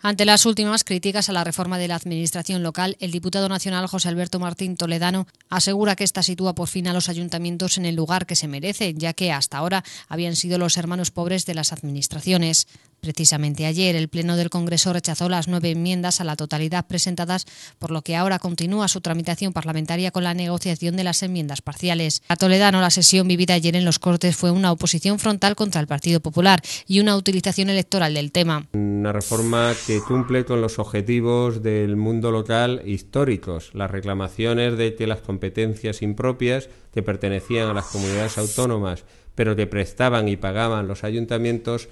Ante las últimas críticas a la reforma de la Administración local, el diputado nacional José Alberto Martín Toledano asegura que esta sitúa por fin a los ayuntamientos en el lugar que se merecen, ya que hasta ahora habían sido los hermanos pobres de las administraciones. Precisamente ayer el Pleno del Congreso rechazó las nueve enmiendas a la totalidad presentadas, por lo que ahora continúa su tramitación parlamentaria con la negociación de las enmiendas parciales. A Toledano, la sesión vivida ayer en los Cortes fue una oposición frontal contra el Partido Popular y una utilización electoral del tema. Una reforma que cumple con los objetivos del mundo local históricos, las reclamaciones de que las competencias impropias que pertenecían a las comunidades autónomas pero que prestaban y pagaban los ayuntamientos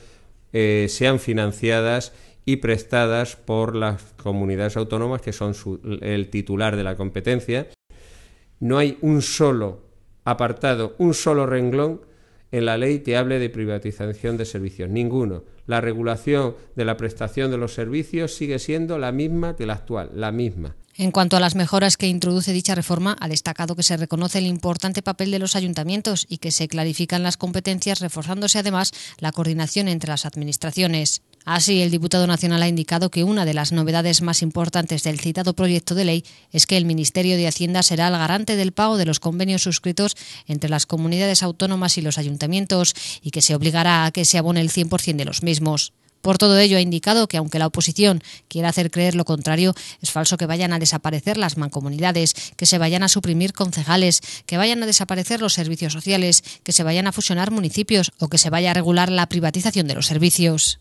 eh, sean financiadas y prestadas por las comunidades autónomas que son el titular de la competencia. No hay un solo apartado, un solo renglón en la ley que hable de privatización de servicios, ninguno. La regulación de la prestación de los servicios sigue siendo la misma que la actual, la misma. En cuanto a las mejoras que introduce dicha reforma, ha destacado que se reconoce el importante papel de los ayuntamientos y que se clarifican las competencias, reforzándose además la coordinación entre las administraciones. Así, el diputado nacional ha indicado que una de las novedades más importantes del citado proyecto de ley es que el Ministerio de Hacienda será el garante del pago de los convenios suscritos entre las comunidades autónomas y los ayuntamientos y que se obligará a que se abone el 100% de los mismos. Por todo ello, ha indicado que aunque la oposición quiera hacer creer lo contrario, es falso que vayan a desaparecer las mancomunidades, que se vayan a suprimir concejales, que vayan a desaparecer los servicios sociales, que se vayan a fusionar municipios o que se vaya a regular la privatización de los servicios.